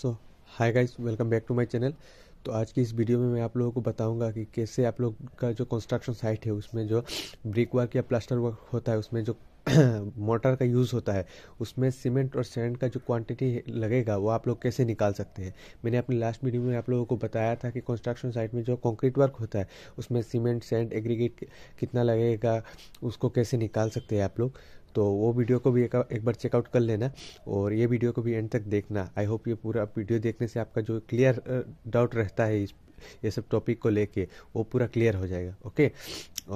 So hi guys welcome back to my channel तो आज की इस वीडियो में मैं आप लोगों को बताऊंगा कि कैसे आप लोग का जो कंस्ट्रक्शन साइट है उसमें जो ब्रिक वर्क या प्लास्टर वर्क होता है उसमें जो मोटर का यूज़ होता है उसमें सीमेंट और सैंड का जो क्वांटिटी लगेगा वो आप लोग कैसे निकाल सकते हैं मैंने अपने लास्ट वीडियो में आप लोगों को बताया था कि कंस्ट्रक्शन साइट में जो कंक्रीट वर्क होता है उसमें सीमेंट सैंड एग्रीगेट कितना लगेगा उसको कैसे निकाल सकते हैं आप लोग तो वो वीडियो को भी एक, एक बार चेकआउट कर लेना और ये वीडियो को भी एंड तक देखना आई होप ये पूरा वीडियो देखने से आपका जो क्लियर डाउट रहता है इस ये सब टॉपिक को लेके वो पूरा क्लियर हो जाएगा ओके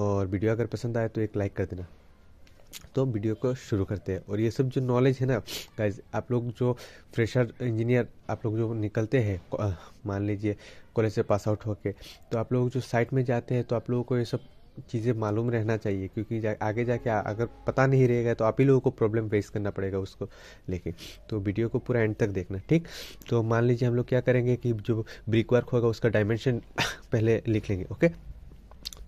और वीडियो अगर पसंद आए तो एक लाइक कर देना तो वीडियो को शुरू करते हैं और ये सब जो नॉलेज है ना गाइज आप लोग जो फ्रेशर इंजीनियर आप लोग जो निकलते हैं मान लीजिए कॉलेज से पास आउट होके तो आप लोग जो साइट में जाते हैं तो आप लोगों को ये सब चीज़ें मालूम रहना चाहिए क्योंकि जा, आगे जाके अगर पता नहीं रहेगा तो आप ही लोगों को प्रॉब्लम फेस करना पड़ेगा उसको लेके तो वीडियो को पूरा एंड तक देखना ठीक तो मान लीजिए हम लोग क्या करेंगे कि जो ब्रिक वर्क होगा उसका डायमेंशन पहले लिख लेंगे ओके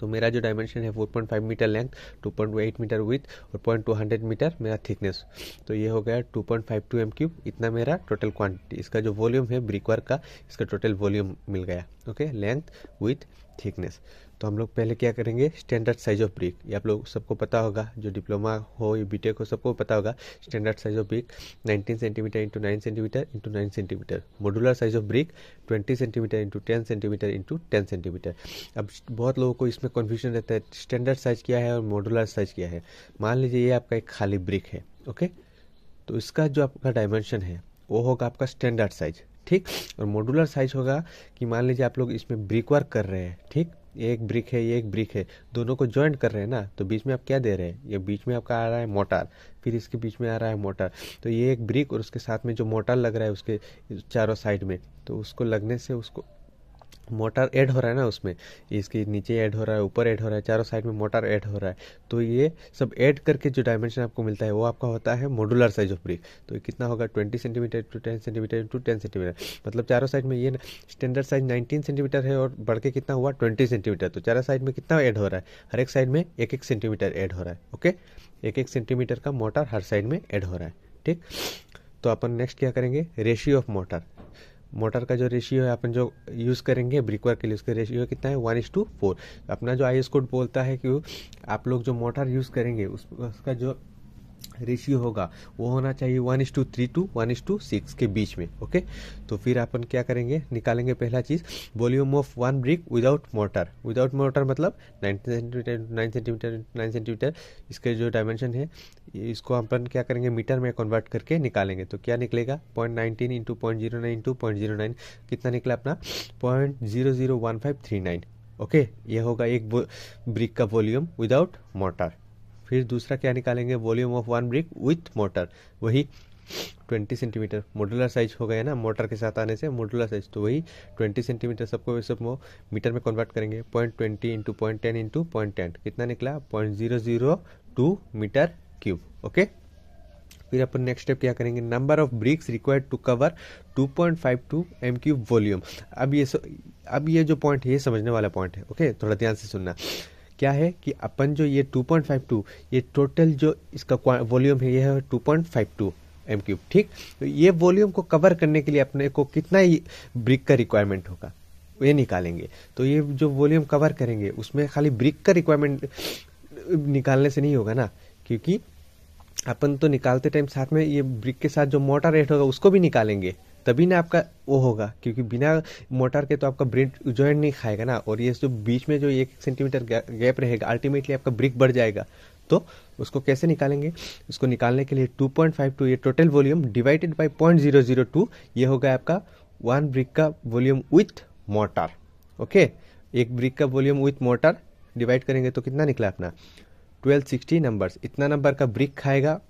तो मेरा जो डायमेंशन है 4.5 मीटर लेंथ 2.8 मीटर विथ और पॉइंट टू हंड्रेड मीटर मेरा थिकनेस तो ये हो गया 2.52 पॉइंट एम क्यूब इतना मेरा टोटल क्वांटिटी इसका जो वॉल्यूम है ब्रिकवर्क का इसका टोटल वॉल्यूम मिल गया ओके लेंथ विथ थिकनेस तो हम लोग पहले क्या करेंगे स्टैंडर्ड साइज ऑफ ब्रिक ये आप लोग सबको पता होगा जो डिप्लोमा हो या बीटेक हो सबको पता होगा standard size of brick 19 centimetre into nine centimetre into nine centimetre modular size of brick 20 centimetre into ten centimetre into ten centimetre अब बहुत लोगों को इसमें कन्फ्यूजन रहता है स्टैंडर्ड साइज क्या है और मॉडुलर साइज क्या है मान लीजिए ये आपका एक खाली ब्रिक है ओके तो इसका जो आपका डायमेंशन है वो होगा आपका स्टैंडर्ड साइज ठीक और मॉडुलर साइज होगा कि मान लीजिए आप लोग इसमें ब्रिक वर्क कर रहे हैं ठीक ये एक ब्रिक है ये एक ब्रिक है दोनों को ज्वाइंट कर रहे हैं ना तो बीच में आप क्या दे रहे हैं ये बीच में आपका आ रहा है मोटार फिर इसके बीच में आ रहा है मोटार तो ये एक ब्रिक और उसके साथ में जो मोटार लग रहा है उसके चारों साइड में तो उसको लगने से उसको मोटर ऐड हो रहा है ना उसमें इसके नीचे ऐड हो रहा है ऊपर ऐड हो रहा है चारों साइड में मोटर ऐड हो रहा है तो ये सब ऐड करके जो डायमेंशन आपको मिलता है वो आपका होता है मॉडुलर साइज ऑफ ब्रिक तो ये कितना होगा twenty centimetre to ten centimetre to ten centimetre मतलब चारों साइड में ये स्टैंडर्ड साइज नाइनटीन सेंटीमीटर है और बढ़ के कितना हुआ ट्वेंटी सेंटीमीटर तो चारों साइड में कितना ऐड हो रहा है हर एक साइड में एक एक सेंटीमीटर ऐड हो रहा है ओके एक एक सेंटीमीटर का मोटर हर साइड में ऐड हो रहा है ठीक तो अपन नेक्स्ट क्या करेंगे रेशियो ऑफ मोटर मोटर का जो रेशियो है अपन जो यूज़ करेंगे ब्रिकवर के लिए उसका रेशियो कितना है वन इज टू फोर अपना जो आई एस कोड बोलता है कि आप लोग जो मोटर यूज़ करेंगे उस, उसका जो रेशियो होगा वो होना चाहिए one is to three to one is to six के बीच में ओके तो फिर अपन क्या करेंगे निकालेंगे पहला चीज़ volume of one brick without mortar without mortar मतलब nine centimetre nine centimetre nine centimetre इसके जो डायमेंशन है इसको अपन क्या करेंगे मीटर में कन्वर्ट करके निकालेंगे तो क्या निकलेगा point nineteen into point zero nine into point zero nine कितना निकला अपना point zero zero one five three nine okay ये होगा एक ब्रिक का वॉल्यूम विदाउट मोटर फिर दूसरा क्या निकालेंगे volume of one brick with mortar वही 20 सेंटीमीटर मॉडुलर साइज हो गया ना मोटर के साथ आने से मॉडुलर साइज तो वही 20 सेंटीमीटर सबको सब मीटर में कन्वर्ट करेंगे point twenty into point ten into point ten कितना निकला point zero zero two metre cube okay फिर अपन नेक्स्ट स्टेप क्या करेंगे number of bricks required to cover 2.52 m cube volume अब ये अब ये जो पॉइंट है ये समझने वाला पॉइंट है ओके थोड़ा ध्यान से सुनना क्या है कि अपन जो ये 2.52 ये टोटल जो इसका वॉल्यूम है ये है 2.52 एम क्यूब ठीक तो ये वॉल्यूम को कवर करने के लिए अपने को कितना ही ब्रिक का रिक्वायरमेंट होगा ये निकालेंगे तो ये जो वॉल्यूम कवर करेंगे उसमें खाली ब्रिक का रिक्वायरमेंट निकालने से नहीं होगा ना क्योंकि अपन तो निकालते टाइम साथ में ये ब्रिक के साथ जो मोटर रेट होगा उसको भी निकालेंगे तभी ना आपका वो होगा क्योंकि बिना मोटर के तो आपका ब्रेन ज्वाइंट नहीं खाएगा ना और ये जो बीच में जो एक सेंटीमीटर गैप रहेगा अल्टीमेटली आपका ब्रिक बढ़ जाएगा तो उसको कैसे निकालेंगे उसको निकालने के लिए 2.52 ये टोटल वॉल्यूम डिवाइडेड बाय 0.002 ये होगा आपका वन ब्रिक का वॉल्यूम विथ मोटर ओके एक ब्रिक का वॉल्यूम विथ मोटर डिवाइड करेंगे तो कितना निकला अपना सिक्सटी नंबर्स इतना नंबर का ब्रिक खाएगा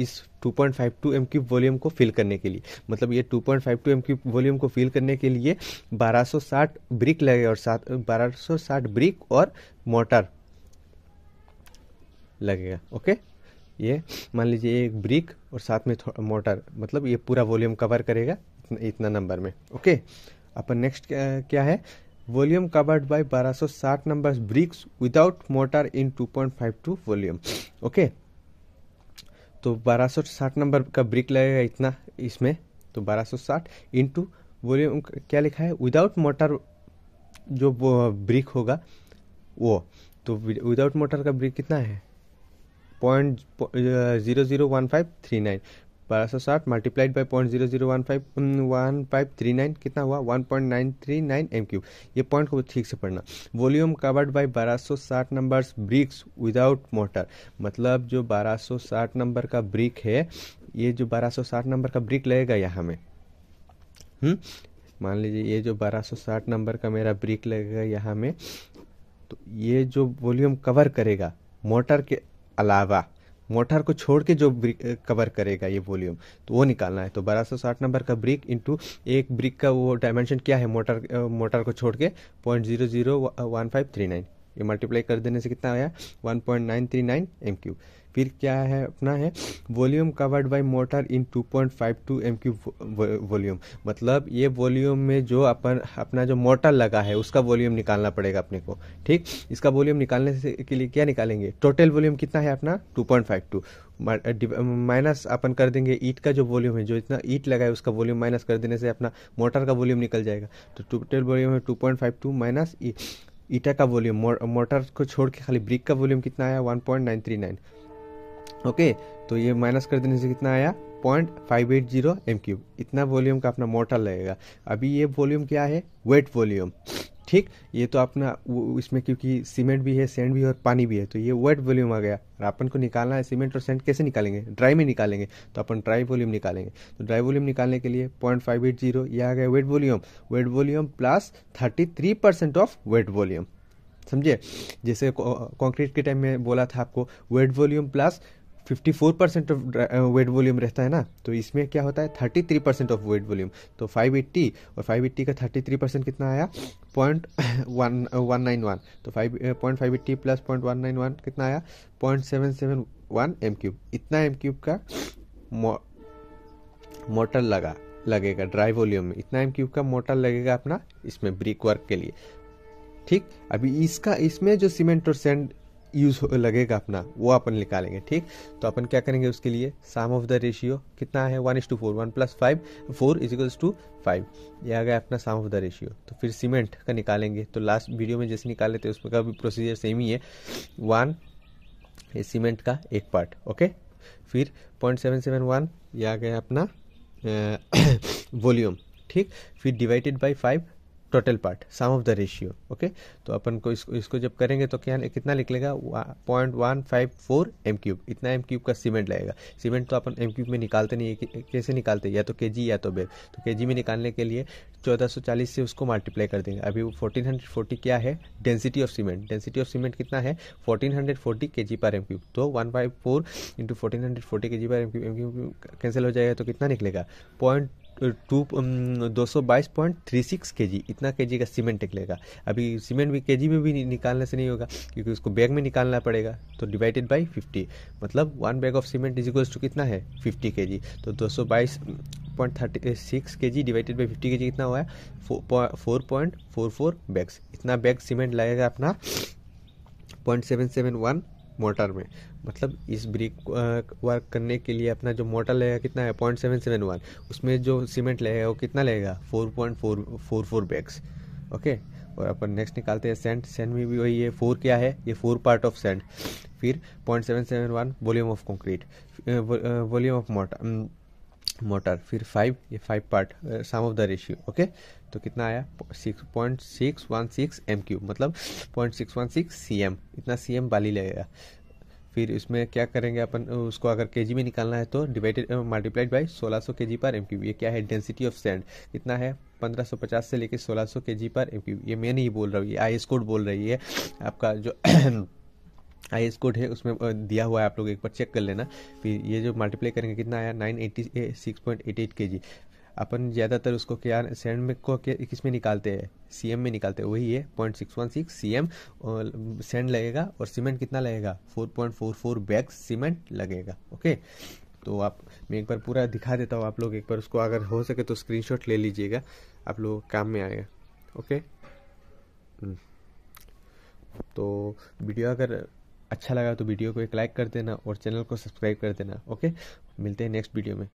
इस 2.52 एम की वॉल्यूम को फिल करने के लिए मतलब ये 2.52 एम की वॉल्यूम को फिल करने के लिए 1260 ब्रिक लगे और साथ 1260 ब्रिक और मोटर लगेगा ओके ये मान लीजिए एक ब्रिक और साथ में मोटर मतलब ये पूरा वॉल्यूम कवर करेगा इतना, नंबर में ओके अपन नेक्स्ट क्या, क्या है volume covered by 1260 numbers bricks without mortar in 2.52 volume okay तो 1260 नंबर का ब्रिक लगेगा इतना इसमें तो 1260 सौ साठ इंटू बोलिए क्या लिखा है विदाउट मोटर जो ब्रिक होगा वो तो विदाउट मोटर का ब्रिक कितना है point zero zero one five three nine बारह सौ साठ multiplied by point zero zero one five one five three nine कितना हुआ one point nine three nine m cube ये पॉइंट को ठीक से पढ़ना वॉल्यूम कवर्ड बाई बारह सौ साठ नंबर ब्रिक्स विदाउट मोटर मतलब जो बारह सौ साठ नंबर का ब्रिक है ये जो बारह सौ साठ नंबर का ब्रिक लगेगा यहाँ में मान लीजिए ये जो बारह सौ साठ नंबर का मेरा ब्रिक लगेगा यहाँ में तो ये जो वॉल्यूम कवर करेगा मोटर के अलावा मोटर को छोड़ के जो कवर करेगा ये वॉल्यूम तो वो निकालना है तो बारह सौ साठ नंबर का ब्रिक इंटू एक ब्रिक का वो डायमेंशन क्या है मोटर मोटर को छोड़ के point zero zero one five three nine ये मल्टीप्लाई कर देने से कितना आया 1.939 क्यूब फिर क्या है अपना है volume covered by mortar in 2.52 cube volume मतलब ये वॉल्यूम में जो अपन अपना जो मोटर लगा है उसका वॉल्यूम निकालना पड़ेगा अपने को ठीक इसका वॉल्यूम निकालने से के लिए क्या निकालेंगे टोटल वॉल्यूम कितना है अपना 2.52 माइनस अपन कर देंगे ईट का जो वॉल्यूम है जो इतना ईट लगा है उसका वॉल्यूम माइनस कर देने से अपना मोटर का वॉल्यूम निकल जाएगा तो टोटल वॉल्यूम है टू माइनस ईटा का वॉल्यूम मोटर को छोड़ के खाली ब्रिक का वॉल्यूम कितना आया 1.939 ओके तो ये माइनस कर देने से कितना आया पॉइंट फाइव एट जीरो इतना वॉल्यूम का अपना मोटर लगेगा अभी ये वॉल्यूम क्या है वेट वॉल्यूम ठीक ये तो अपना इसमें क्योंकि सीमेंट भी है सैंड भी है और पानी भी है तो ये वेट वॉल्यूम आ गया और अपन को निकालना है सीमेंट और सैंड कैसे निकालेंगे ड्राई में निकालेंगे तो अपन ड्राई वॉल्यूम निकालेंगे तो ड्राई वॉल्यूम निकालने के लिए पॉइंट फाइव एट जीरो यह आ गया wet volume wet volume plus thirty three percent of wet volume समझिए जैसे कॉन्क्रीट के टाइम में बोला था आपको wet volume plus 54 percent of wet volume रहता है ना तो इसमें क्या होता है 33 परसेंट ऑफ वेट वॉल्यूम तो 580 और 580 का 33 परसेंट कितना आया point one one nine one तो five point five eighty plus point one nine one कितना आया point seven seven one m cube इतना एम क्यूब का मोटर लगा लगेगा ड्राई वॉल्यूम में इतना एम क्यूब का मोटर लगेगा अपना इसमें ब्रिक वर्क के लिए ठीक अभी इसका इसमें जो सीमेंट और सेंड यूज लगेगा अपना वो अपन निकालेंगे ठीक तो अपन क्या करेंगे उसके लिए साम ऑफ द रेशियो कितना है one is to four one plus five four is equals to five ये आ गया अपना साम ऑफ द रेशियो तो फिर सीमेंट का निकालेंगे तो लास्ट वीडियो में जैसे निकाले थे उसमें का भी प्रोसीजर सेम ही है वन ये सीमेंट का एक पार्ट ओके फिर पॉइंट सेवन सेवन वन ये आ गया अपना वॉल्यूम ठीक फिर divided by five total part sum of the ratio okay तो अपन को इसको इसको जब करेंगे तो क्या कितना निकलेगा point one five four m cube इतना एम क्यूब का सीमेंट लगेगा सीमेंट तो अपन एम क्यूब में निकालते नहीं है कैसे निकालते या तो के जी या तो बेग तो के जी में निकालने के लिए चौदह सौ चालीस से उसको मल्टीप्लाई कर देंगे अभी वो फोर्टीन हंड्रेड फोर्टी क्या है density of cement density of cement कितना है fourteen hundred forty k g per m cube तो one five four into fourteen hundred forty k g per m cube m cube cancel हो जाएगा तो कितना निकलेगा पॉइंट टू um, दो सौ बाईस पॉइंट थ्री सिक्स के जी इतना के जी का सीमेंट निकलेगा अभी सीमेंट भी के जी में भी निकालने से नहीं होगा क्योंकि उसको बैग में निकालना पड़ेगा तो डिवाइडेड बाई फिफ्टी मतलब one bag of cement is equals to कितना है फिफ्टी के जी तो दो सौ बाईस पॉइंट थर्टी सिक्स के जी डिवाइडेड बाई फिफ्टी के जी कितना हुआ है four point four four bags इतना बैग सीमेंट लगेगा अपना point seven seven one mortar में मतलब इस ब्रिक वर्क करने के लिए अपना जो मोटर लगेगा कितना है पॉइंट सेवन सेवन वन उसमें जो सीमेंट लगेगा वो कितना लगेगा four point four four four bags okay और अपन नेक्स्ट निकालते हैं सेंट सेंट में भी वही है फोर क्या है ये फोर पार्ट ऑफ सेंट फिर point seven seven one volume of concrete volume of mortar mortar फिर फाइव ये five part sum of the ratio okay तो कितना आया six point six one six m cube मतलब point six one six c m इतना c M बाली लगेगा फिर इसमें क्या करेंगे अपन उसको अगर के जी में निकालना है तो डिवाइडेड मल्टीप्लाइड बाई सोलह सौ के जी पर एम ये क्या है डेंसिटी ऑफ सैंड कितना है 1550 से लेकर 1600 सौ के जी पर एम ये मैं नहीं बोल रहा हूँ ये आई कोड बोल रही है आपका जो आई एस कोड है उसमें दिया हुआ है आप लोग एक बार चेक कर लेना फिर ये जो मल्टीप्लाई करेंगे कितना आया nine eighty six point eight eight k g अपन ज़्यादातर उसको क्या सेंड में को किस में निकालते हैं सी में निकालते हैं वही है point six one six c m sand लगेगा और सीमेंट कितना लगेगा four point four four bag cement लगेगा ओके तो आप मैं एक बार पूरा दिखा देता हूँ आप लोग एक बार उसको अगर हो सके तो स्क्रीनशॉट ले लीजिएगा आप लोग काम में आएगा ओके हम्म। तो वीडियो अगर अच्छा लगा तो वीडियो को एक लाइक कर देना और चैनल को सब्सक्राइब कर देना ओके मिलते हैं नेक्स्ट वीडियो में